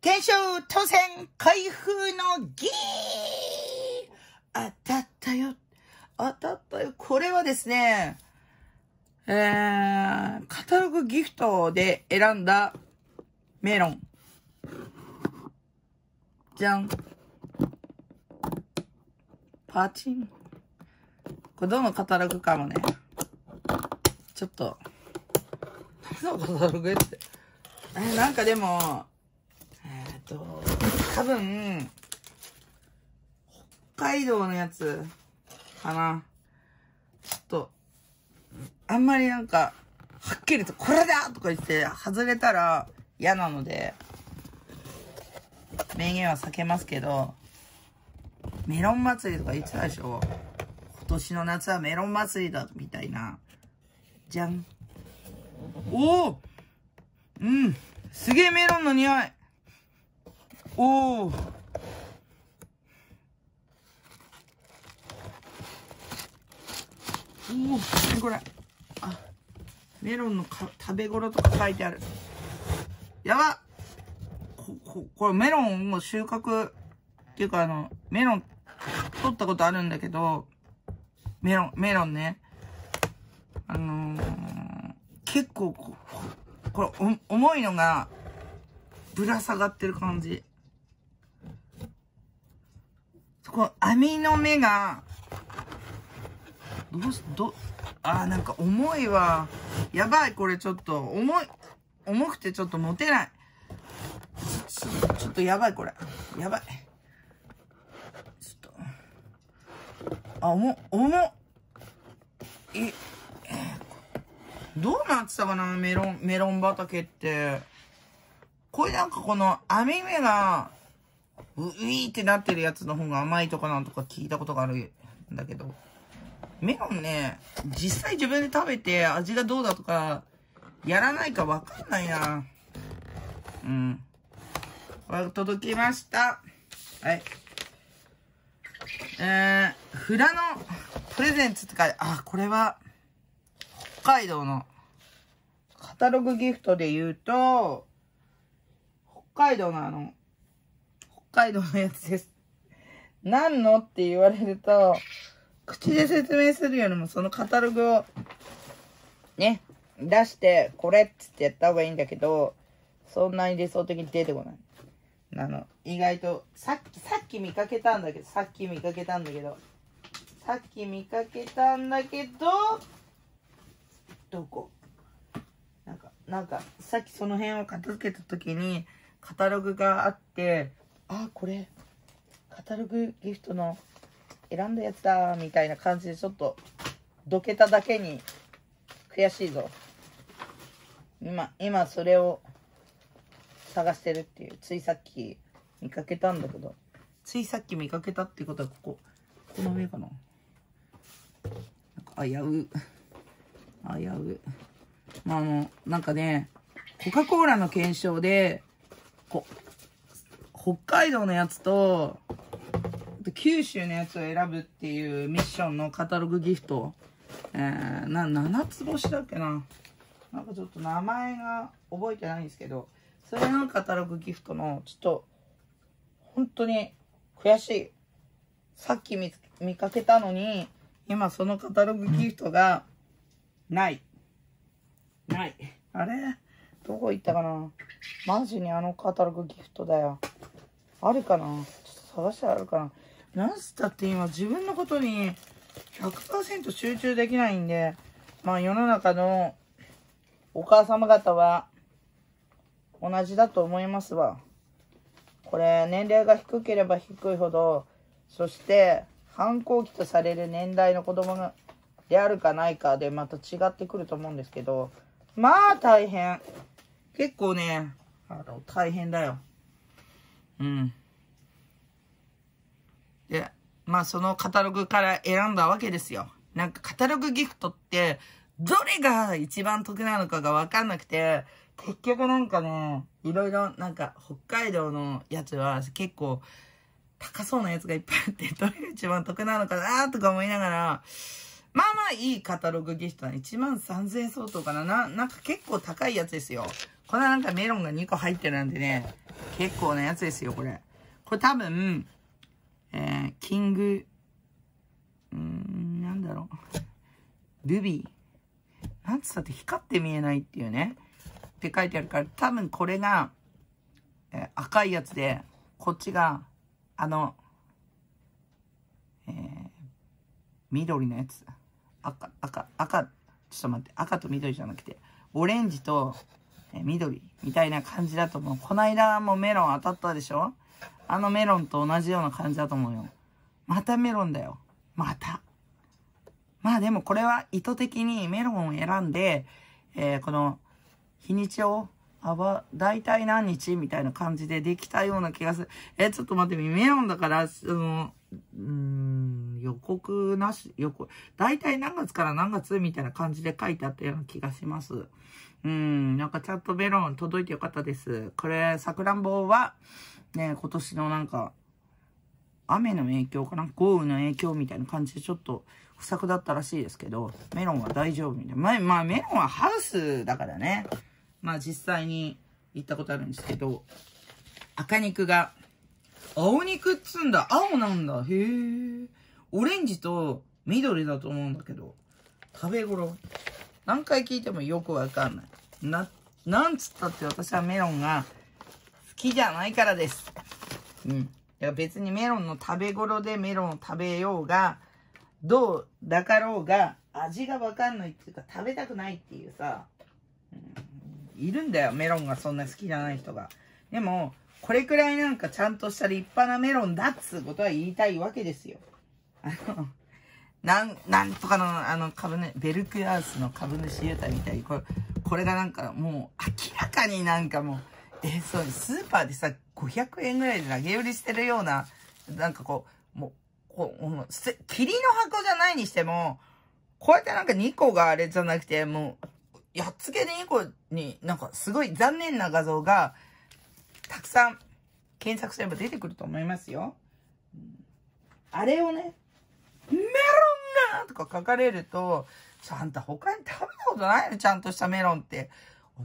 天正当選開封の儀当たったよ。当たったよ。これはですね、えー、カタログギフトで選んだメロン。じゃん。パチン。これどのカタログかもね。ちょっと。何のカタログって。え、なんかでも、と、多分、北海道のやつ、かな。ちょっと、あんまりなんか、はっきりと、これだとか言って、外れたら嫌なので、名言は避けますけど、メロン祭りとか言ってたでしょ今年の夏はメロン祭りだ、みたいな。じゃん。おおうんすげえメロンの匂いおおおお何これあメロンのか食べ頃とか書いてあるやばこここれメロンも収穫っていうかあのメロン取ったことあるんだけどメロンメロンねあのー、結構ここれ重いのがぶら下がってる感じこ網の目が、どうす、ど、あーなんか重いわ。やばい、これちょっと。重い。重くてちょっと持てない。ちょっとやばい、これ。やばい。ちょっと。あ、重、重え、どうなってたかなメロン、メロン畑って。これなんかこの網目が、う、うーってなってるやつの方が甘いとかなんとか聞いたことがあるんだけど、メロンね、実際自分で食べて味がどうだとか、やらないかわかんないな。うん。届きました。はい。えー、フラのプレゼンツって書いて、あ、これは、北海道の、カタログギフトで言うと、北海道のあの、海道のやつです。何のって言われると、口で説明するよりもそのカタログをね、出してこれっつってやった方がいいんだけど、そんなに理想的に出てこない。あの、意外と、さっき、さっき見かけたんだけど、さっき見かけたんだけど、さっき見かけたんだけど、どこなんか、なんか、さっきその辺を片付けた時に、カタログがあって、あこれカタログギフトの選んだやつだみたいな感じでちょっとどけただけに悔しいぞ今今それを探してるっていうついさっき見かけたんだけどついさっき見かけたってことはこここの上かな危う危うまああのなんかねコカ・コーラの検証でこ北海道のやつと、九州のやつを選ぶっていうミッションのカタログギフト。えー、な、7つ星だっけな。なんかちょっと名前が覚えてないんですけど、それのカタログギフトの、ちょっと、本当に悔しい。さっき見見かけたのに、今そのカタログギフトが、ない。ない。あれどこ行ったかなマジにあのカタログギフトだよ。あるかなちょっと探したあるかな何つったって今自分のことに100%集中できないんで、まあ世の中のお母様方は同じだと思いますわ。これ年齢が低ければ低いほど、そして反抗期とされる年代の子供がであるかないかでまた違ってくると思うんですけど、まあ大変。結構ね、あの、大変だよ。うん。で、まあそのカタログから選んだわけですよ。なんかカタログギフトって、どれが一番得なのかがわかんなくて、結局なんかね、いろいろなんか北海道のやつは結構高そうなやつがいっぱいあって、どれが一番得なのかなとか思いながら、まあまあいいカタログギフトは1万3000円相当かな。な、なんか結構高いやつですよ。このなんかメロンが2個入ってるんでね、結構なやつですよ、これ。これ多分、えー、キング、うん、なんだろう。ルビー。なんつったって光って見えないっていうね。って書いてあるから、多分これが、えー、赤いやつで、こっちが、あの、えー、緑のやつ。赤、赤、赤、ちょっと待って、赤と緑じゃなくて、オレンジとえ緑みたいな感じだと思う。こないだもメロン当たったでしょあのメロンと同じような感じだと思うよ。またメロンだよ。また。まあでもこれは意図的にメロンを選んで、えー、この日にちを、あば、大体何日みたいな感じでできたような気がする。えー、ちょっと待って、メロンだから、その、うん、予告なし、予告、たい何月から何月みたいな感じで書いてあったような気がします。うん、なんかちゃんとメロン届いてよかったです。これ、さくらんぼは、ね、今年のなんか、雨の影響かな豪雨の影響みたいな感じでちょっと不作だったらしいですけど、メロンは大丈夫みたいな。まあ、まあ、メロンはハウスだからね。まあ実際に行ったことあるんですけど、赤肉が、青肉っつんだ。青なんだ。へえ。オレンジと緑だと思うんだけど、食べ頃。何回聞いてもよくわかんない。な、なんつったって私はメロンが好きじゃないからです。うん。いや別にメロンの食べ頃でメロンを食べようが、どうだかろうが、味がわかんないっていうか食べたくないっていうさ、うん、いるんだよ、メロンがそんな好きじゃない人が。でも、これくらいなんかちゃんとした立派なメロンだっつうことは言いたいわけですよ。あの、なん、なんとかの、あの、株ね、ベルクアースの株主優待みたいに、これ、これがなんかもう、明らかになんかもう、えそう、スーパーでさ、500円ぐらいで投げ売りしてるような、なんかこう、もう、こう、もう、霧の箱じゃないにしても、こうやってなんか2個があれじゃなくて、もう、やっつけで2個に、なんかすごい残念な画像が、たくさん検索すれば出てくると思いますよ。あれをね、メロンがとか書かれると、ちゃんと他に食べたことないのちゃんとしたメロンって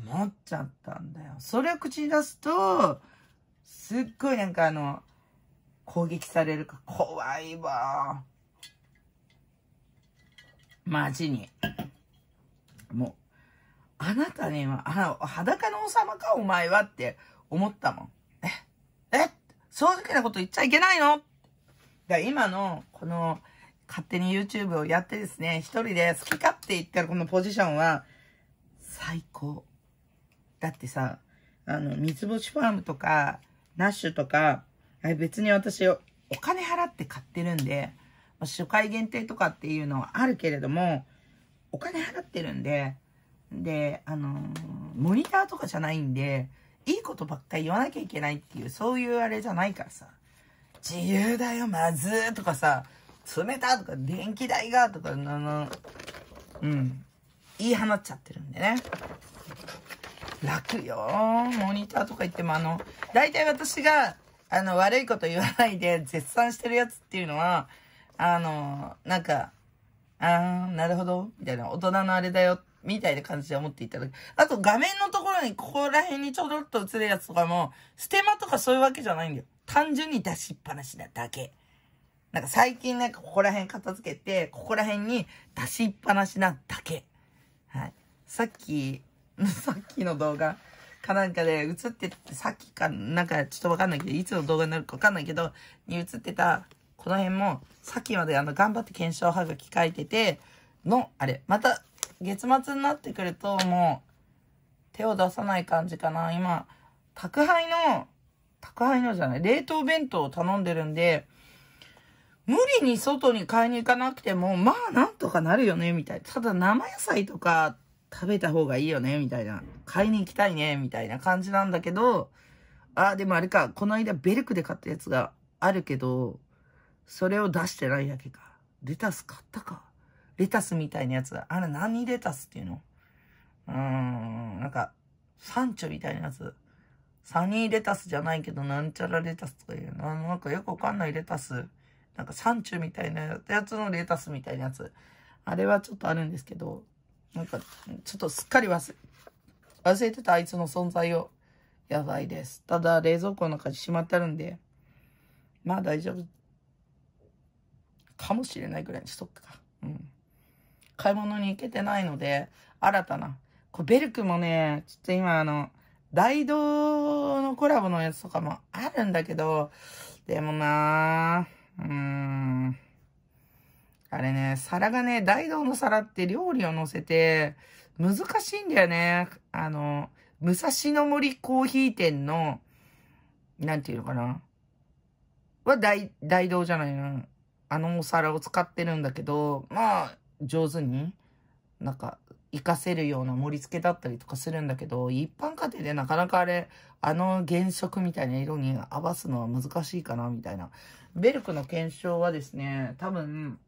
思っちゃったんだよ。それを口に出すと、すっごいなんかあの、攻撃されるか怖いわ。マジに。もう、あなたには、あ裸の王様かお前はって思ったもん。ええ正直なこと言っちゃいけないのだ今の、この、勝手に YouTube をやってですね、一人で好き勝手言ったらこのポジションは、最高。だってさ、あの、三つ星ファームとか、ナッシュとか、別に私、お金払って買ってるんで、初回限定とかっていうのはあるけれども、お金払ってるんで、で、あのモニターとかじゃないんで、いいことばっかり言わなきゃいけないっていう、そういうあれじゃないからさ、自由だよ、まずーとかさ、冷たとか、電気代がとか、あの、うん。言い放っちゃってるんでね。楽よモニターとか言っても、あの、大体私が、あの、悪いこと言わないで絶賛してるやつっていうのは、あの、なんか、あー、なるほど、みたいな、大人のあれだよ、みたいな感じで思っていただく。あと、画面のところに、ここら辺にちょろっと映るやつとかも、ステマとかそういうわけじゃないんだよ。単純に出しっぱなしなだけ。なんか最近ね、ここら辺片付けて、ここら辺に出しっぱなしなだけ。はい。さっき、さっきの動画かなんかで映ってて、さっきか、なんかちょっとわかんないけど、いつの動画になるかわかんないけど、に映ってた、この辺も、さっきまであの、頑張って検証ハが機書いてて、の、あれ、また、月末になってくると、もう、手を出さない感じかな。今、宅配の、宅配のじゃない、冷凍弁当を頼んでるんで、無理に外に買いに行かなくても、まあなんとかなるよね、みたいな。ただ生野菜とか食べた方がいいよね、みたいな。買いに行きたいね、みたいな感じなんだけど、ああ、でもあれか、この間ベルクで買ったやつがあるけど、それを出してないだけか。レタス買ったか。レタスみたいなやつ。あれ何レタスっていうのうーん、なんか、サンチョみたいなやつ。サニーレタスじゃないけど、なんちゃらレタスとかいうの。なんかよくわかんないレタス。なんか山中みたいなやつのレタスみたいなやつ。あれはちょっとあるんですけど、なんか、ちょっとすっかり忘れ、忘れてたあいつの存在を。やばいです。ただ、冷蔵庫の中にしまってあるんで、まあ大丈夫。かもしれないぐらいにしとくか。うん。買い物に行けてないので、新たな。こベルクもね、ちょっと今あの、大道のコラボのやつとかもあるんだけど、でもなぁ。うーん。あれね、皿がね、大道の皿って料理を乗せて、難しいんだよね。あの、武蔵野森コーヒー店の、なんていうのかな。は大、大道じゃないな。あのお皿を使ってるんだけど、まあ、上手に、なんか、活かせるような盛り付けだったりとかするんだけど、一般家庭でなかなかあれ、あの原色みたいな色に合わすのは難しいかな、みたいな。ベルクの検証はですね、多分、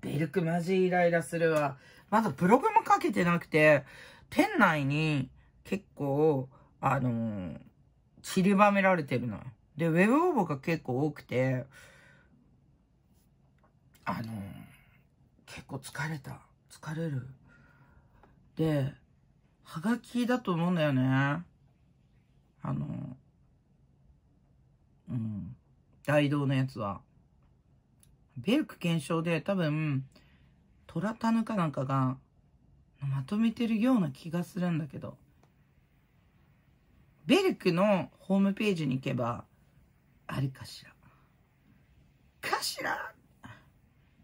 ベルクマジイライラするわ。まだブログもかけてなくて、店内に結構、あのー、散りばめられてるのよ。で、ウェブ応募が結構多くて、あのー、結構疲れた。疲れる。で、はがきだと思うんだよね。あのー、うん。大道のやつは。ベルク検証で多分、トラタヌかなんかが、まとめてるような気がするんだけど。ベルクのホームページに行けば、あれかしら。かしら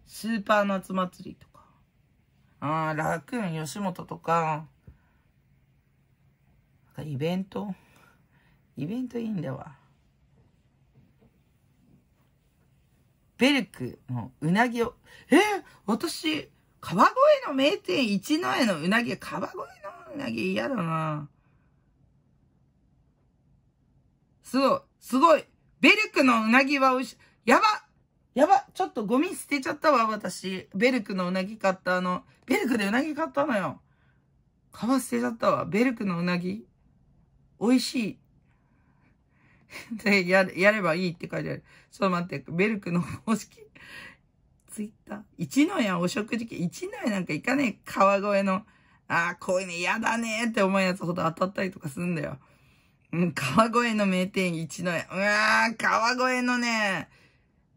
スーパー夏祭りとか。ああ、楽園吉本とか、なんかイベントイベントいいんだわ。ベルクのうなぎを、えー、私、川越の名店一の江のうなぎ、川越のうなぎ嫌だなすごい、すごい。ベルクのうなぎは美味しい。やばやばちょっとゴミ捨てちゃったわ、私。ベルクのうなぎ買ったあの、ベルクでうなぎ買ったのよ。皮捨てちゃったわ。ベルクのうなぎ。美味しい。で、や、やればいいって書いてある。ちょっと待って、ベルクの公式、ツイッター。一のやお食事券、一のやなんか行かねえ、川越の。ああ、こういうの嫌だねって思うやつほど当たったりとかすんだよ。うん、川越の名店一のや。うわあ、川越のね、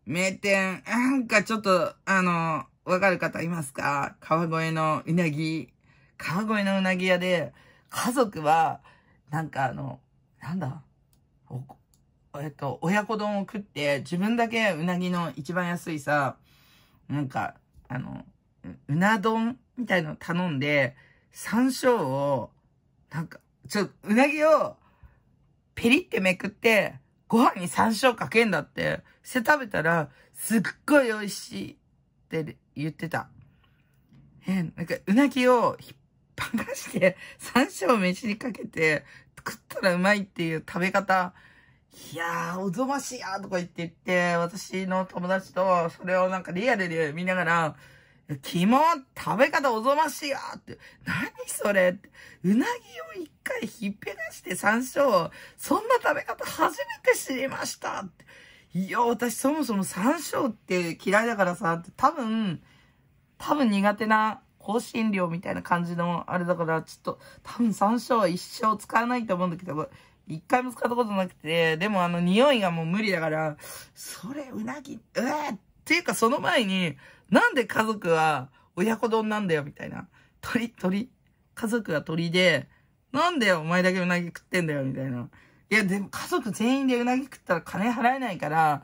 名店、なんかちょっと、あの、わかる方いますか川越のうなぎ。川越のうなぎ屋で、家族は、なんかあの、なんだ、えっと、親子丼を食って、自分だけうなぎの一番安いさ、なんか、あの、うな丼みたいの頼んで、山椒を、なんか、ちょ、うなぎを、ペリってめくって、ご飯に山椒かけんだって、して食べたら、すっごい美味しいって言ってた。え、なんか、うなぎを引っ張らして、山椒を飯にかけて、食ったらうまいっていう食べ方、いやー、おぞましいやーとか言って言って、私の友達とそれをなんかリアルで見ながら、肝食べ方おぞましいやーって、何それって、うなぎを一回ひっぺらして山椒、そんな食べ方初めて知りましたって。いや、私そもそも山椒って嫌いだからさ、多分、多分苦手な香辛料みたいな感じのあれだから、ちょっと、多分山椒は一生使わないと思うんだけど、一回も使ったことなくて、でもあの匂いがもう無理だから、それうなぎ、うえっていうかその前に、なんで家族は親子丼なんだよみたいな。鳥、鳥、家族は鳥で、なんでお前だけうなぎ食ってんだよみたいな。いやでも家族全員でうなぎ食ったら金払えないから、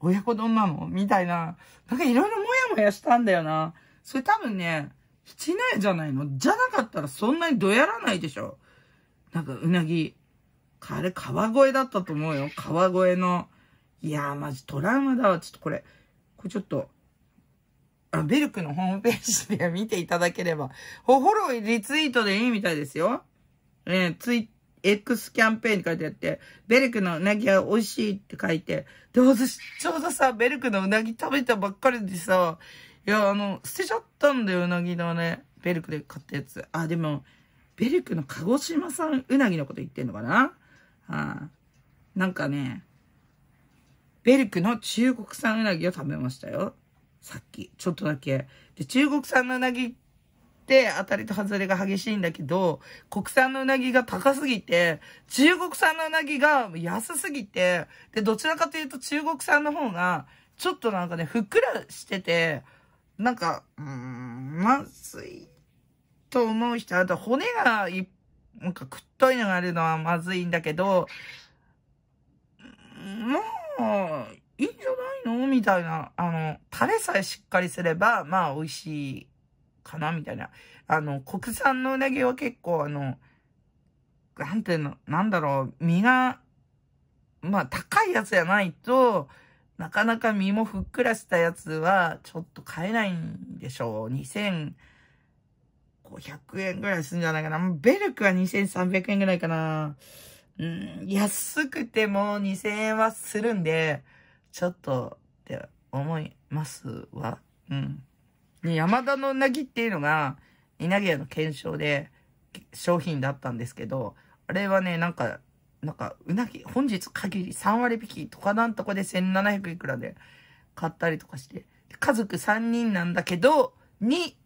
親子丼なのみたいな。なんかいろいろもやもやしたんだよな。それ多分ね、七年じゃないのじゃなかったらそんなにどやらないでしょ。なんかうなぎあれ、川越だったと思うよ。川越の。いやー、まじトラウマだわ。ちょっとこれ、これちょっと、あ、ベルクのホームページで見ていただければ。ほほろいリツイートでいいみたいですよ。えー、ツイ、X キャンペーンに書いてあって、ベルクのうなぎは美味しいって書いて、で、私、ちょうどさ、ベルクのうなぎ食べたばっかりでさ、いや、あの、捨てちゃったんだよ、うなぎのね。ベルクで買ったやつ。あ、でも、ベルクの鹿児島産うなぎのこと言ってんのかなはい。なんかね、ベルクの中国産うなぎを食べましたよ。さっき、ちょっとだけ。で、中国産のうなぎって当たりと外れが激しいんだけど、国産のうなぎが高すぎて、中国産のうなぎが安すぎて、で、どちらかというと中国産の方が、ちょっとなんかね、ふっくらしてて、なんか、うーん、まずいと思う人、あと骨がいっなんかくっといのがあるのはまずいんだけど、まあ、いいんじゃないのみたいな。あの、タレさえしっかりすれば、まあ、美味しいかなみたいな。あの、国産のうなぎは結構、あの、なんていうの、なんだろう、身が、まあ、高いやつじゃないと、なかなか身もふっくらしたやつは、ちょっと買えないんでしょう。2000、500円ぐらいするんじゃないかな。ベルクは2300円ぐらいかな。うん、安くても2000円はするんで、ちょっと、って思いますわ。うん。山田のうなぎっていうのが、稲毛屋の検証で商品だったんですけど、あれはね、なんか、なんか、うなぎ、本日限り3割引きとかなんとかで1700いくらで買ったりとかして、家族3人なんだけど、に、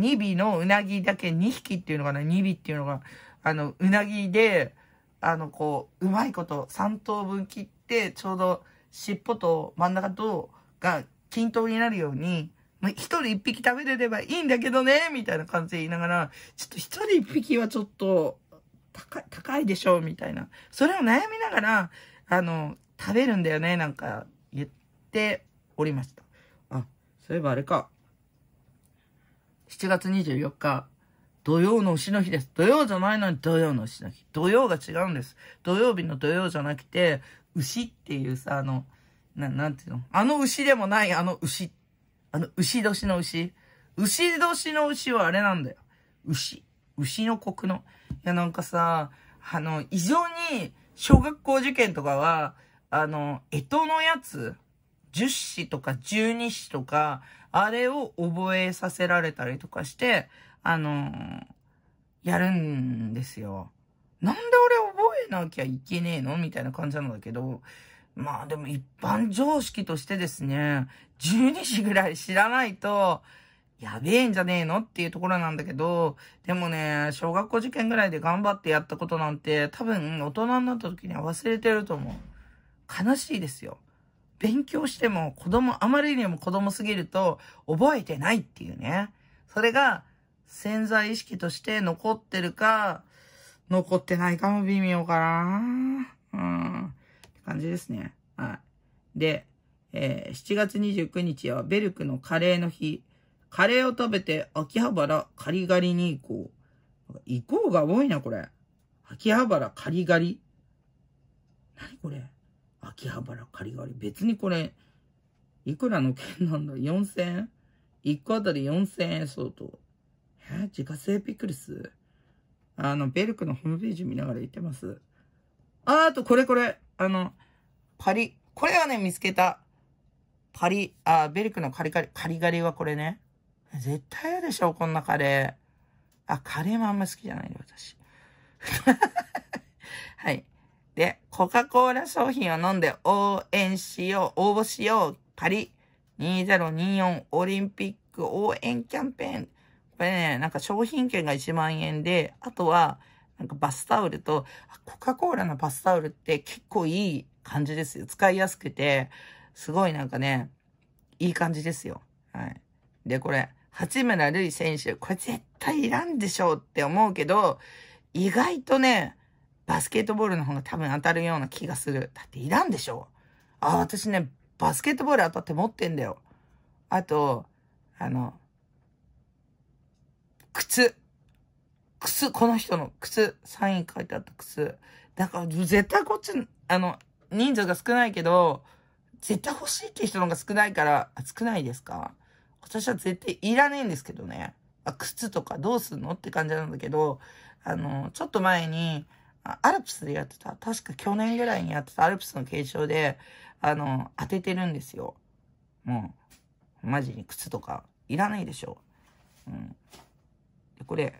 2尾のうなぎだけ2匹っていうのかな、2尾っていうのが、あの、うなぎで、あの、こう、うまいこと、3等分切って、ちょうど、尻尾と真ん中と、が均等になるように、一人一匹食べれればいいんだけどね、みたいな感じで言いながら、ちょっと一人一匹はちょっと、高い、高いでしょ、みたいな。それを悩みながら、あの、食べるんだよね、なんか言っておりました。あ、そういえばあれか。7月24日、土曜の牛の日です。土曜じゃないのに土曜の牛の日。土曜が違うんです。土曜日の土曜じゃなくて、牛っていうさ、あの、ななんていうのあの牛でもないあの牛。あの牛年の牛。牛年の牛はあれなんだよ。牛。牛の国の。いや、なんかさ、あの、異常に、小学校受験とかは、あの、江戸のやつ、10子とか12子とか、あれを覚えさせられたりとかして、あのー、やるんですよ。なんで俺覚えなきゃいけねえのみたいな感じなんだけど、まあでも一般常識としてですね、12時ぐらい知らないと、やべえんじゃねえのっていうところなんだけど、でもね、小学校受験ぐらいで頑張ってやったことなんて、多分大人になった時には忘れてると思う。悲しいですよ。勉強しても子供、あまりにも子供すぎると覚えてないっていうね。それが潜在意識として残ってるか、残ってないかも微妙かなうん。って感じですね。はい。で、えー、7月29日はベルクのカレーの日。カレーを食べて秋葉原カリガリに行こう。行こうが多いな、これ。秋葉原カリガリ。何これ秋葉原仮借り。別にこれ、いくらの券なんだ ?4000 円 ?1 個あたり4000円相当。え自家製ピクルスあの、ベルクのホームページ見ながら言ってます。あ、あとこれこれ。あの、パリ。これはね、見つけた。パリ、あ、ベルクのカリカリ、カリガリはこれね。絶対嫌でしょ、こんなカレー。あ、カレーもあんま好きじゃないで、私。はい。で、コカ・コーラ商品を飲んで応援しよう、応募しよう、パリ2024オリンピック応援キャンペーン。これね、なんか商品券が1万円で、あとは、なんかバスタオルと、コカ・コーラのバスタオルって結構いい感じですよ。使いやすくて、すごいなんかね、いい感じですよ。はい。で、これ、八村塁選手、これ絶対いらんでしょうって思うけど、意外とね、バスケットボールの方が多分当たるような気がする。だっていらんでしょあ、私ね、バスケットボール当たって持ってんだよ。あと、あの、靴。靴、この人の靴、サイン書いてあった靴。だから絶対こっち、あの、人数が少ないけど、絶対欲しいっていう人の方が少ないから、少ないですか私は絶対いらねえんですけどね。あ、靴とかどうすんのって感じなんだけど、あの、ちょっと前に、アルプスでやってた、確か去年ぐらいにやってたアルプスの継承で、あの、当ててるんですよ。もう、マジに靴とか、いらないでしょ。うん。で、これ、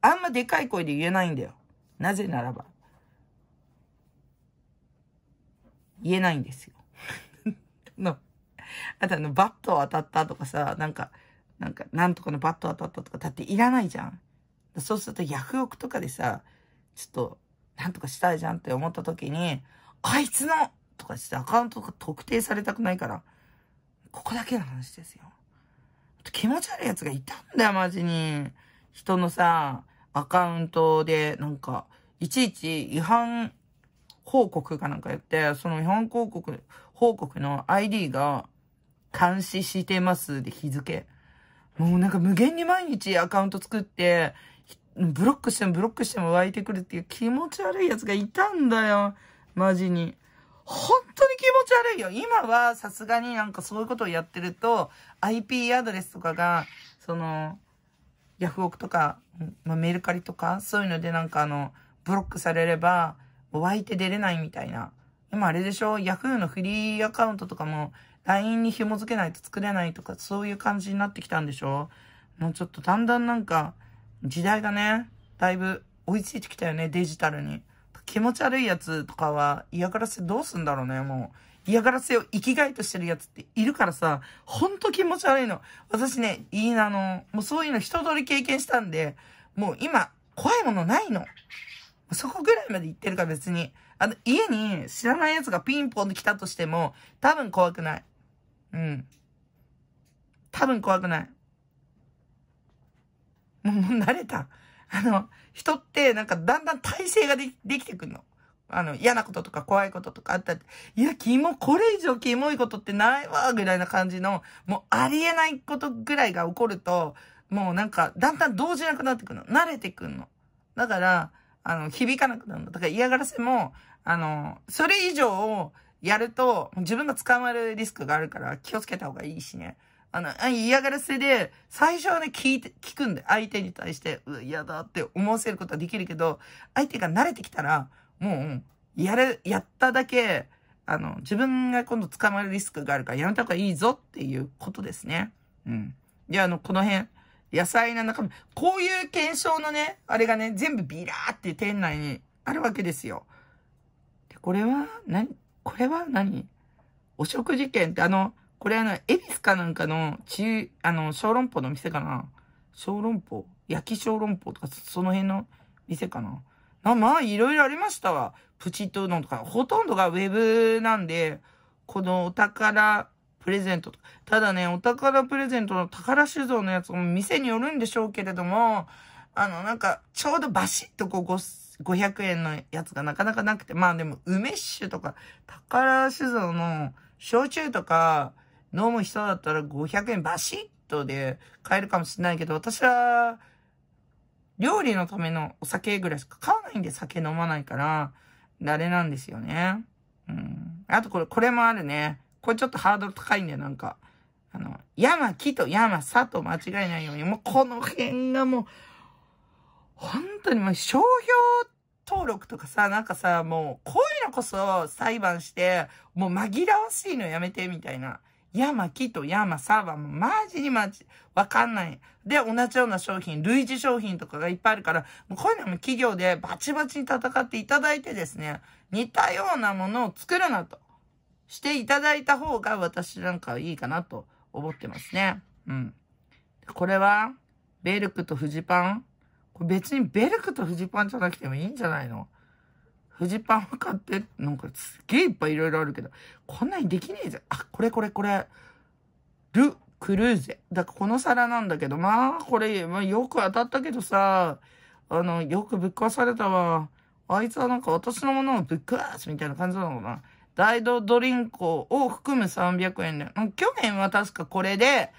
あんまでかい声で言えないんだよ。なぜならば。言えないんですよ。の、あとあの、バット当たったとかさ、なんか、なんか、なんとかのバット当たったとか、だっていらないじゃん。そうすると、薬浴とかでさ、ちょっと、なんとかしたいじゃんって思った時に、あいつのとかしてアカウントとか特定されたくないから、ここだけの話ですよ。気持ち悪い奴がいたんだよ、マジに。人のさ、アカウントで、なんか、いちいち違反報告かなんかやって、その違反報告、報告の ID が、監視してますで日付。もうなんか無限に毎日アカウント作って、ブロックしてもブロックしても湧いてくるっていう気持ち悪い奴がいたんだよ。マジに。本当に気持ち悪いよ。今はさすがになんかそういうことをやってると、IP アドレスとかが、その、ヤフオクとか、まあ、メルカリとか、そういうのでなんかあの、ブロックされれば、湧いて出れないみたいな。今あれでしょヤフーのフリーアカウントとかも LINE に紐付けないと作れないとか、そういう感じになってきたんでしょもうちょっとだんだんなんか、時代がね、だいぶ追いついてきたよね、デジタルに。気持ち悪いやつとかは嫌がらせどうすんだろうね、もう。嫌がらせを生きがいとしてるやつっているからさ、ほんと気持ち悪いの。私ね、いいな、あの、もうそういうの一通り経験したんで、もう今、怖いものないの。そこぐらいまで行ってるから別に。あの、家に知らない奴がピンポンで来たとしても、多分怖くない。うん。多分怖くない。もう慣れた。あの、人ってなんかだんだん体制ができてくんの。あの、嫌なこととか怖いこととかあったって、いや、キモ、これ以上キモいことってないわ、ぐらいな感じの、もうありえないことぐらいが起こると、もうなんか、だんだん動じなくなってくるの。慣れてくるの。だから、あの、響かなくなるの。だから嫌がらせも、あの、それ以上をやると、自分が捕まるリスクがあるから気をつけた方がいいしね。あの、嫌がらせで、最初はね、聞いて、聞くんで、相手に対して、う、嫌だって思わせることはできるけど、相手が慣れてきたら、もう、やる、やっただけ、あの、自分が今度捕まるリスクがあるからやめた方がいいぞっていうことですね。うん。で、あの、この辺、野菜の中身、こういう検証のね、あれがね、全部ビラーって店内にあるわけですよ。で、これは、何これは何お食事券ってあの、これあの、恵比寿かなんかの、ち、あの、小籠包の店かな小籠包焼き小籠包とか、その辺の店かなあまあ、いろいろありましたわ。プチットうどんとか、ほとんどがウェブなんで、このお宝プレゼントとか。ただね、お宝プレゼントの宝酒造のやつも店によるんでしょうけれども、あの、なんか、ちょうどバシッとこう、500円のやつがなかなかなくて、まあでも、梅酒とか、宝酒造の焼酎とか、飲む人だったら500円バシッとで買えるかもしれないけど、私は、料理のためのお酒ぐらいしか買わないんで酒飲まないから、あれなんですよね。うん。あとこれ、これもあるね。これちょっとハードル高いんだよ、なんか。あの、山木と山佐と間違えないように、もうこの辺がもう、本当にもう商標登録とかさ、なんかさ、もう、こういうのこそ裁判して、もう紛らわしいのやめて、みたいな。山木と山バーもマジにマジ、わかんない。で、同じような商品、類似商品とかがいっぱいあるから、もうこういうのも企業でバチバチに戦っていただいてですね、似たようなものを作るなと、していただいた方が私なんかはいいかなと思ってますね。うん。これは、ベルクとフジパンこれ別にベルクとフジパンじゃなくてもいいんじゃないのフジパンを買って、なんかすげえいっぱいいろいろあるけど、こんなにできねえぜ。あ、これこれこれ。ル・クルーゼ。だからこの皿なんだけど、まあ、これ、まあ、よく当たったけどさ、あの、よくぶっ壊されたわ。あいつはなんか私のものをぶっ壊すみたいな感じなのかな。大道ドリンクを含む300円で。去年は確かこれで、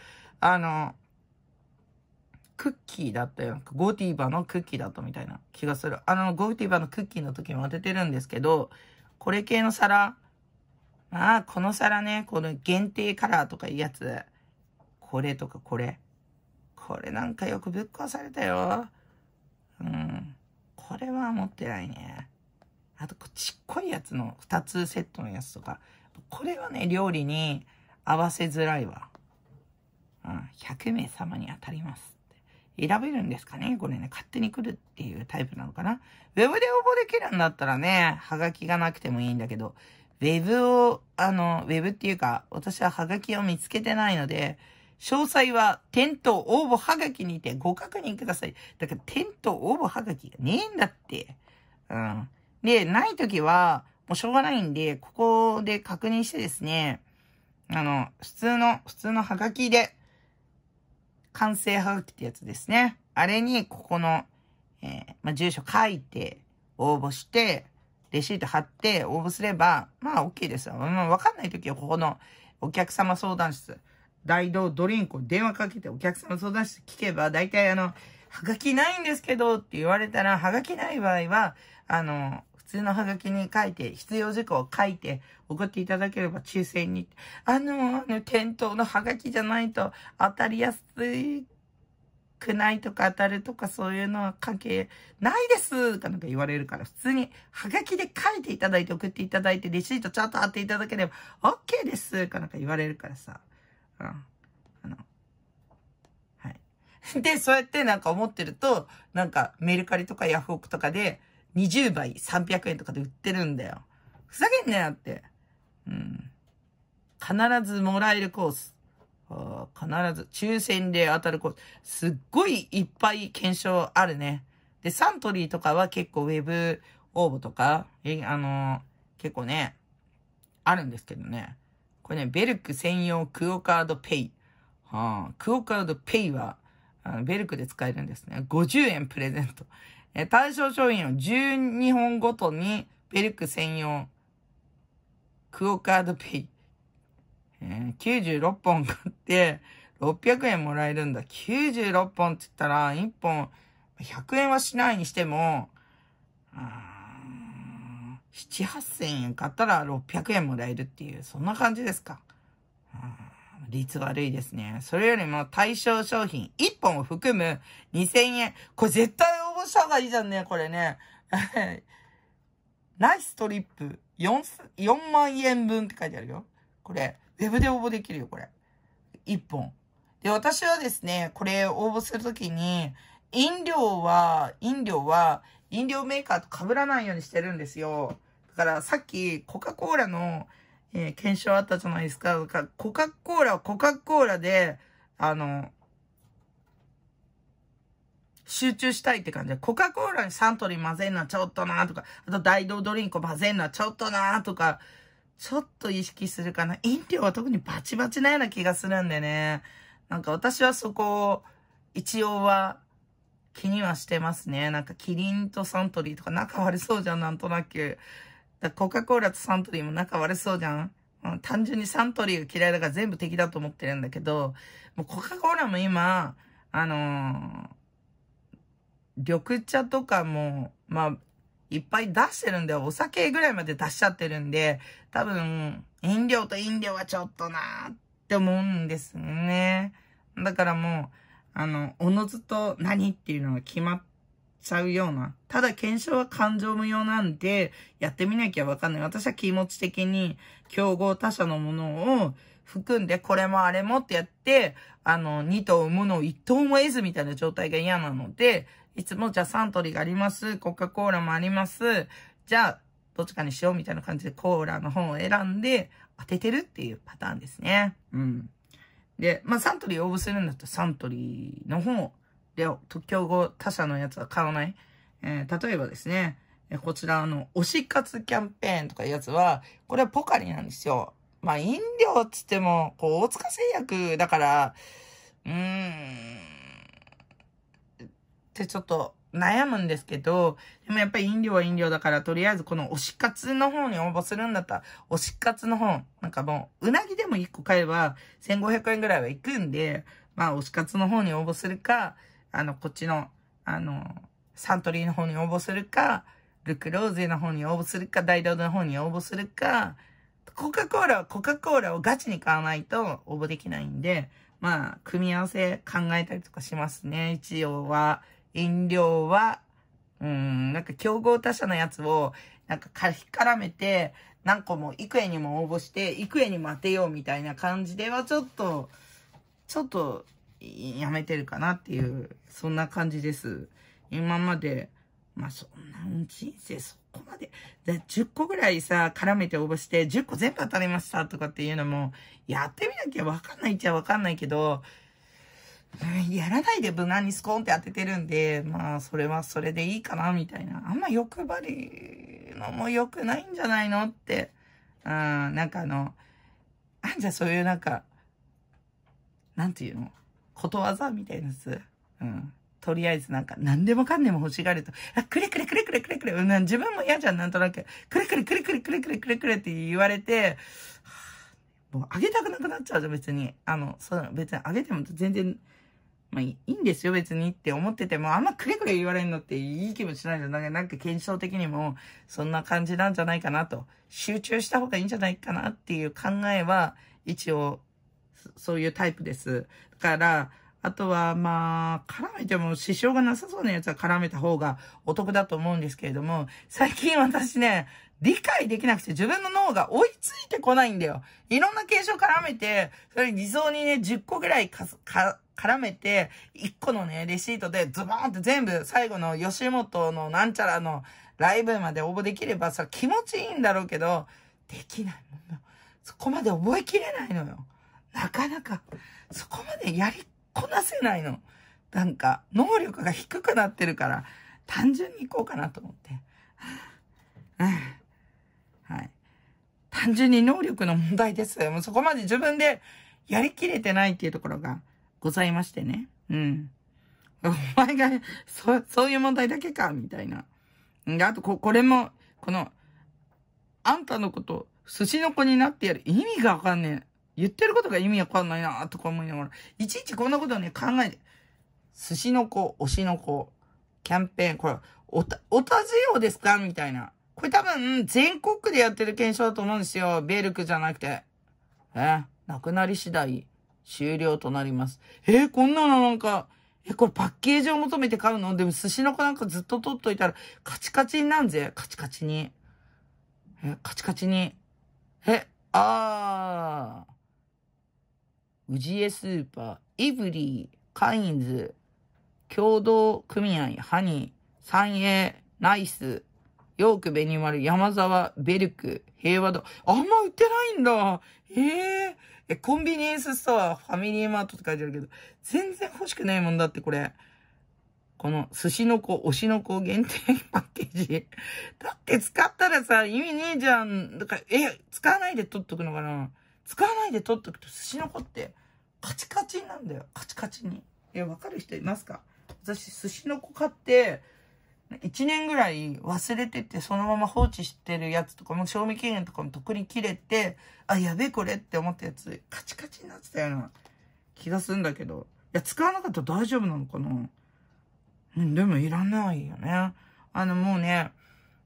あの、クッキーだったよ。ゴディバのクッキーだったみたいな気がする。あの、ゴデティバのクッキーの時も当ててるんですけど、これ系の皿、ああ、この皿ね、この限定カラーとかいうやつ、これとかこれ。これなんかよくぶっ壊されたよ。うん。これは持ってないね。あと、ちっこいやつの2つセットのやつとか。これはね、料理に合わせづらいわ。うん。100名様に当たります。選べるんですかねこれね、勝手に来るっていうタイプなのかな ?web で応募できるんだったらね、ハガキがなくてもいいんだけど、web を、あの、ウェブっていうか、私はハガキを見つけてないので、詳細は、テント応募はがきにてご確認ください。だから、テント応募はがきがねえんだって。うん。で、ないときは、もうしょうがないんで、ここで確認してですね、あの、普通の、普通のハガキで、完成はがきってやつですね。あれに、ここの、えー、まあ、住所書いて、応募して、レシート貼って応募すれば、まあ OK ですわ。まあ、わかんないときは、ここのお客様相談室、大道ドリンクを電話かけてお客様相談室聞けば、大体あの、はがきないんですけどって言われたら、はがきない場合は、あの、普通のハガキに書いて、必要事項を書いて送っていただければ抽選に。あの、あの、店頭のハガキじゃないと当たりやすくないとか当たるとかそういうのは関係ないですかなんか言われるから、普通にハガキで書いていただいて送っていただいて、レシートちゃんと貼っていただければ OK ですかなんか言われるからさ。うん。あの、はい。で、そうやってなんか思ってると、なんかメルカリとかヤフオクとかで、20倍300円とかで売ってるんだよ。ふざけんなよって。うん。必ずもらえるコース。ー必ず抽選で当たるコース。すっごいいっぱい検証あるね。で、サントリーとかは結構ウェブ応募とか、え、あのー、結構ね、あるんですけどね。これね、ベルク専用クオカードペイ。クオカードペイは、あのベルクで使えるんですね。50円プレゼント。え対象商品を12本ごとに、ペルク専用、クオカードペイ、えー、96本買って、600円もらえるんだ。96本って言ったら、1本、100円はしないにしても、7、8000円買ったら600円もらえるっていう、そんな感じですか。率悪いですね。それよりも対象商品1本を含む2000円。これ絶対ぶしゃがいいじゃんね、これね。ナイストリップ4、4万円分って書いてあるよ。これ、ウェブで応募できるよ、これ。1本。で、私はですね、これ応募するときに、飲料は、飲料は、飲料メーカーと被らないようにしてるんですよ。だからさっきコカ・コーラの、えー、検証あったじゃないですか。だからコカ・コーラはコカ・コーラで、あの、集中したいって感じコカ・コーラにサントリー混ぜんのはちょっとなとか、あと大道ドリンク混ぜんのはちょっとなとか、ちょっと意識するかな。飲料は特にバチバチなような気がするんでね。なんか私はそこを、一応は気にはしてますね。なんかキリンとサントリーとか仲悪そうじゃん、なんとなく。だコカ・コーラとサントリーも仲悪そうじゃん。ん、単純にサントリーが嫌いだから全部敵だと思ってるんだけど、もうコカ・コーラも今、あのー、緑茶とかも、まあ、いっぱい出してるんで、お酒ぐらいまで出しちゃってるんで、多分、飲料と飲料はちょっとなーって思うんですね。だからもう、あの、おのずと何っていうのが決まっちゃうような。ただ検証は感情無用なんで、やってみなきゃわかんない。私は気持ち的に競合他社のものを、含んで、これもあれもってやって、あの、2頭産むのを1頭も得ずみたいな状態が嫌なので、いつもじゃあサントリーがあります、コカ・コーラもあります、じゃあ、どっちかにしようみたいな感じでコーラの本を選んで当ててるっていうパターンですね。うん。で、まあサントリー応募するんだったらサントリーの本で、特許合他社のやつは買わない。えー、例えばですね、こちらの推し活キャンペーンとかいうやつは、これはポカリなんですよ。まあ、飲料っつっても、こう、大塚製薬だから、うーん、ってちょっと悩むんですけど、でもやっぱり飲料は飲料だから、とりあえずこの推し活の方に応募するんだったら、推し活の方、なんかもう、うなぎでも1個買えば、1500円ぐらいは行くんで、まあ、推し活の方に応募するか、あの、こっちの、あの、サントリーの方に応募するか、ルクローゼの方に応募するか、ダイロードの方に応募するか、コカ・コーラはコカ・コーラをガチに買わないと応募できないんで、まあ、組み合わせ考えたりとかしますね。一応は、飲料は、うん、なんか競合他社のやつを、なんかか、ひからめて、何個も幾重にも応募して、幾重に待てようみたいな感じではちょっと、ちょっと、やめてるかなっていう、そんな感じです。今まで、まあそんな人生そこまで、で10個ぐらいさ、絡めて応募して、10個全部当たりましたとかっていうのも、やってみなきゃわかんないっちゃわかんないけど、やらないで無難にスコーンって当ててるんで、まあそれはそれでいいかなみたいな。あんま欲張りのも良くないんじゃないのって。うん、なんかあの、あんじゃそういうなんか、なんていうのことわざみたいなやつ。うん。とりあえずなんか、何でもかんでも欲しがると、あ、くれくれくれくれくれくれ、くれ。自分も嫌じゃん、なんとなく。くれくれくれくれくれくれくれくれって言われて、もうあげたくなくなっちゃうじゃん、別に。あの、そう、別にあげても全然、まあいいんですよ、別にって思ってても、あんまくれくれ言われるのっていい気もしないじゃん。なんか、なんか検証的にも、そんな感じなんじゃないかなと。集中した方がいいんじゃないかなっていう考えは、一応、そういうタイプです。だから、あとは、まあ、絡めても支障がなさそうなやつは絡めた方がお得だと思うんですけれども、最近私ね、理解できなくて自分の脳が追いついてこないんだよ。いろんな形状絡めて、それ理想にね、10個ぐらいか、か、絡めて、1個のね、レシートでズボーンって全部最後の吉本のなんちゃらのライブまで応募できればさ、気持ちいいんだろうけど、できないもんな。そこまで覚えきれないのよ。なかなか、そこまでやりこなせないの。なんか、能力が低くなってるから、単純に行こうかなと思って。はい。単純に能力の問題です。もうそこまで自分でやりきれてないっていうところがございましてね。うん。お前が、そ、そういう問題だけか、みたいな。で、あと、こ、これも、この、あんたのこと、寿司の子になってやる意味がわかんねえ。言ってることが意味わかんないなとか思いながら、いちいちこんなことね、考えて、寿司の子、推しの子、キャンペーン、これ、おた、おたずようですかみたいな。これ多分、全国区でやってる検証だと思うんですよ。ベルクじゃなくて。えー、なくなり次第、終了となります。えー、こんなのなんか、え、これパッケージを求めて買うのでも寿司の子なんかずっと取っといたら、カチカチになんぜカチカチに。え、カチカチに。え、あー。ウジエスーパー、イブリー、カインズ、共同組合、ハニー、サンエー、ナイス、ヨークベニマル、山沢、ベルク、平和堂。あんま売ってないんだ。えええ、コンビニエンスストア、ファミリーマートって書いてあるけど、全然欲しくないもんだってこれ。この寿司の子、推しの子限定パッケージ。だって使ったらさ、意味ねえじゃん。だから、え、使わないで取っとくのかな使わないで取っとくと寿司の子ってカチカチなんだよ。カチカチに。え、わかる人いますか私、寿司の子買って、1年ぐらい忘れてて、そのまま放置してるやつとかも、賞味期限とかも特に切れて、あ、やべえこれって思ったやつ、カチカチになってたような気がするんだけど。いや、使わなかったら大丈夫なのかなうん、でもいらないよね。あの、もうね、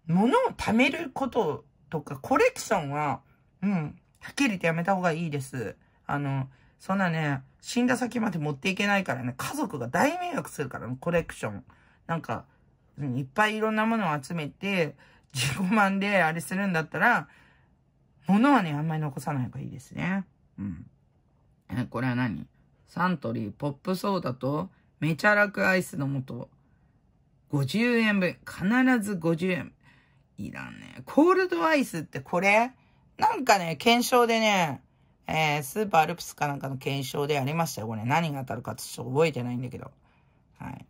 物を貯めることとか、コレクションは、うん、はっきり言ってやめた方がいいです。あの、そんなね、死んだ先まで持っていけないからね、家族が大迷惑するから、ね、コレクション。なんか、いっぱいいろんなものを集めて、自己満であれするんだったら、物はね、あんまり残さない方がいいですね。うん。え、これは何サントリーポップソーダとめちゃ楽アイスの素。50円分。必ず50円。いらんね。コールドアイスってこれなんかね、検証でね、えー、スーパーアルプスかなんかの検証でありましたよ。これ、ね、何が当たるかちょっと覚えてないんだけど。はい。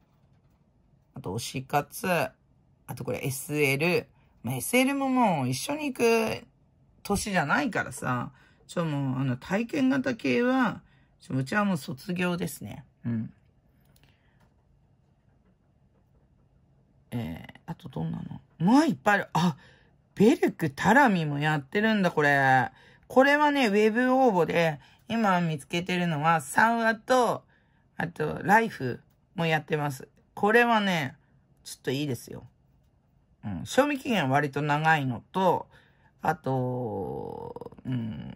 あと、推し活。あとこれ SL。まあ、SL ももう一緒に行く年じゃないからさ、ちょ、もう、あの、体験型系は、ちょ、うちはもう卒業ですね。うん。えー、あとどんなのまあ、いっぱいある。あ、ベルクタラミもやってるんだ、これ。これはね、ウェブ応募で、今見つけてるのは、サウアと、あと、ライフもやってます。これはね、ちょっといいですよ。うん。賞味期限は割と長いのと、あと、うん。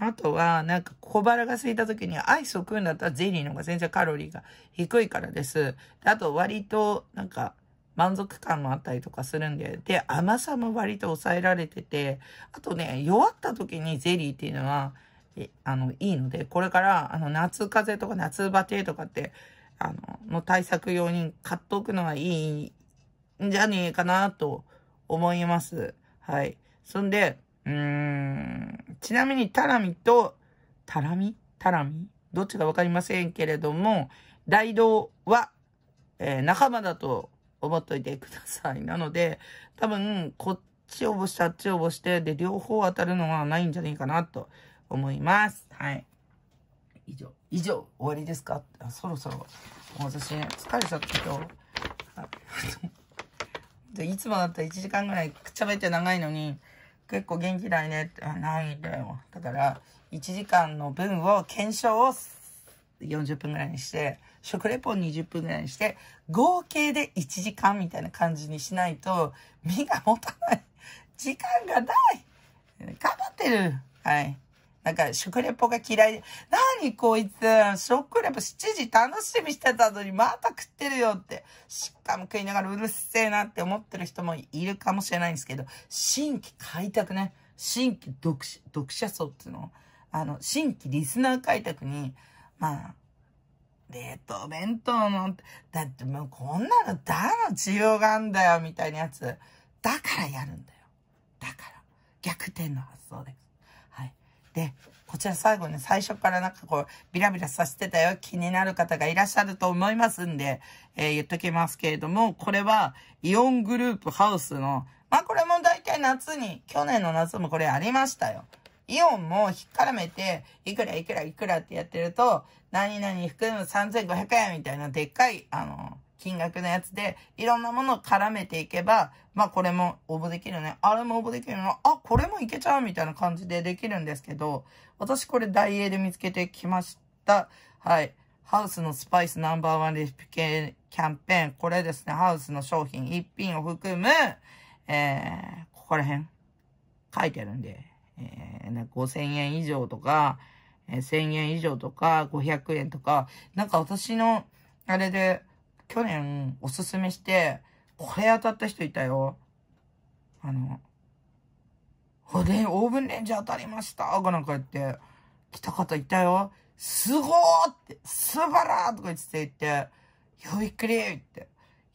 あとは、なんか小腹が空いた時にアイスを食うんだったらゼリーの方が全然カロリーが低いからです。であと割と、なんか、満足感もあったりとかするんで、で、甘さも割と抑えられてて、あとね、弱った時にゼリーっていうのは、えあの、いいので、これから、あの、夏風邪とか夏バテとかって、あの、の対策用に買っておくのはいいんじゃねえかなと思います。はい。そんで、うーん、ちなみにタラミと、タラミタラミどっちかわかりませんけれども、大道は、えー、仲間だと覚えおいてください。なので、多分、こっち応募して、あっち応募して、で、両方当たるのはないんじゃないかなと思います。はい。以上。以上、終わりですかあそろそろ、私、疲れちゃった今日。いつもだったら1時間ぐらいくっちって長いのに、結構元気ないねって、ないんだよ。だから、1時間の分を検証を40分ぐらいにして、食レポを20分ぐらいにして、合計で1時間みたいな感じにしないと、身が持たない。時間がない。頑張ってる。はい。なんか、食レポが嫌いで、こいつ、食レポ7時楽しみしてたのにまた食ってるよって、しっかり食いながらうるせえなって思ってる人もいるかもしれないんですけど、新規開拓ね、新規読者、読者層っていうのあの、新規リスナー開拓に、まあ、冷凍弁当の、だってもうこんなの誰の需要があんだよ、みたいなやつ。だからやるんだよ。だから。逆転の発想です。はい。で、こちら最後に最初からなんかこう、ビラビラさせてたよ、気になる方がいらっしゃると思いますんで、えー、言っときますけれども、これは、イオングループハウスの、まあこれも大体夏に、去年の夏もこれありましたよ。イオンもひっからめて、いくらいくらいくらってやってると、何々含む3500円みたいなでっかい、あの、金額のやつで、いろんなものを絡めていけば、まあこれも応募できるね。あれも応募できるの。あ、これもいけちゃうみたいな感じでできるんですけど、私これダイエーで見つけてきました。はい。ハウスのスパイスナンバーワンレシピ系キャンペーン。これですね、ハウスの商品1品を含む、えー、ここら辺書いてあるんで、えー、5000円以上とか、え1000円以上とか、500円とか、なんか私の、あれで、去年おすすめして、これ当たった人いたよ。あの、おでん、オーブンレンジ当たりましたかなんか言って、来た方いたよ。すごーって、すばらーとか言って言って、よびっくりって。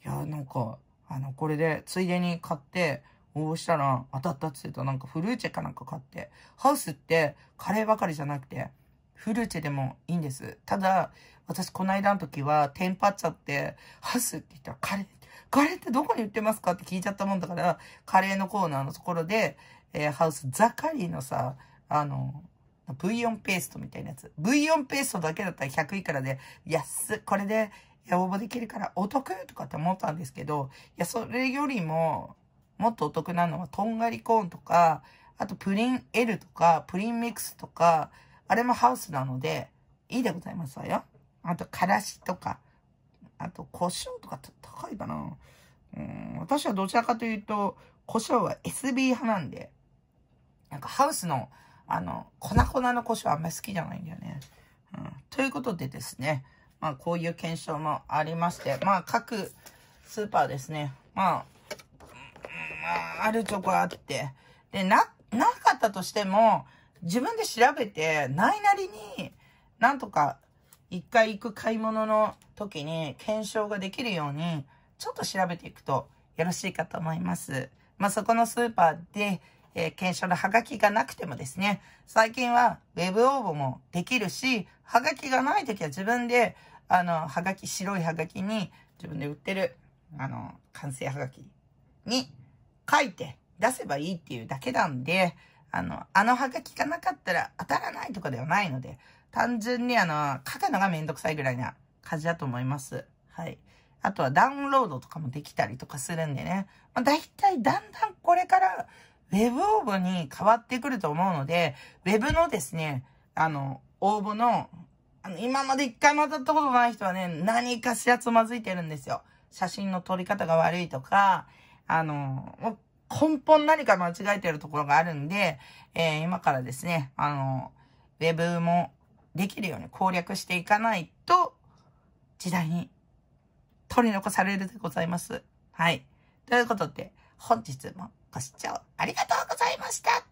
いや、なんか、あの、これで、ついでに買って、応募したら当たったっつうと。た、なんかフルーチェかなんか買って、ハウスってカレーばかりじゃなくて、フルーチェでもいいんです。ただ、私この間の時はテンパっちゃって、ハスって言ったらカレー、カレーってどこに売ってますかって聞いちゃったもんだから、カレーのコーナーのところで、えー、ハウスザカリーのさ、あの、ブイヨンペーストみたいなやつ。ブイヨンペーストだけだったら100いくらで、安っ、これで応募できるからお得とかって思ったんですけど、いや、それよりも、もっとお得なのは、とんがりコーンとか、あとプリン L とか、プリンミックスとか、あれもハウスなので、いいでございますわよ。あと、からしとか、あと、胡椒とか高いかな。うん、私はどちらかというと、胡椒は SB 派なんで、なんかハウスの、あの、粉々の胡椒あんまり好きじゃないんだよね。うん、ということでですね、まあ、こういう検証もありまして、まあ、各スーパーですね、まあ、まあ、あるチョコあって、で、な、なかったとしても、自分で調べて、ないなりに、なんとか、一回行く買い物の時に検証ができるように、ちょっと調べていくとよろしいかと思います。まあ、そこのスーパーで、えー、検証のハガキがなくてもですね、最近は web 応募もできるし、ハガキがない時は自分で、あの、ハガキ、白いハガキに自分で売ってる、あの、完成ハガキに書いて出せばいいっていうだけなんで、あの、あのハガキがなかったら当たらないとかではないので、単純にあの、書くのがめんどくさいぐらいな感じだと思います。はい。あとはダウンロードとかもできたりとかするんでね。まあ、大体だんだんこれから Web 応募に変わってくると思うので、Web のですね、あの、応募の、あの今まで一回も当たったことない人はね、何かしらつまずいてるんですよ。写真の撮り方が悪いとか、あの、根本何か間違えてるところがあるんで、えー、今からですね、あの、ウェブもできるように攻略していかないと、時代に取り残されるでございます。はい。ということで、本日もご視聴ありがとうございました。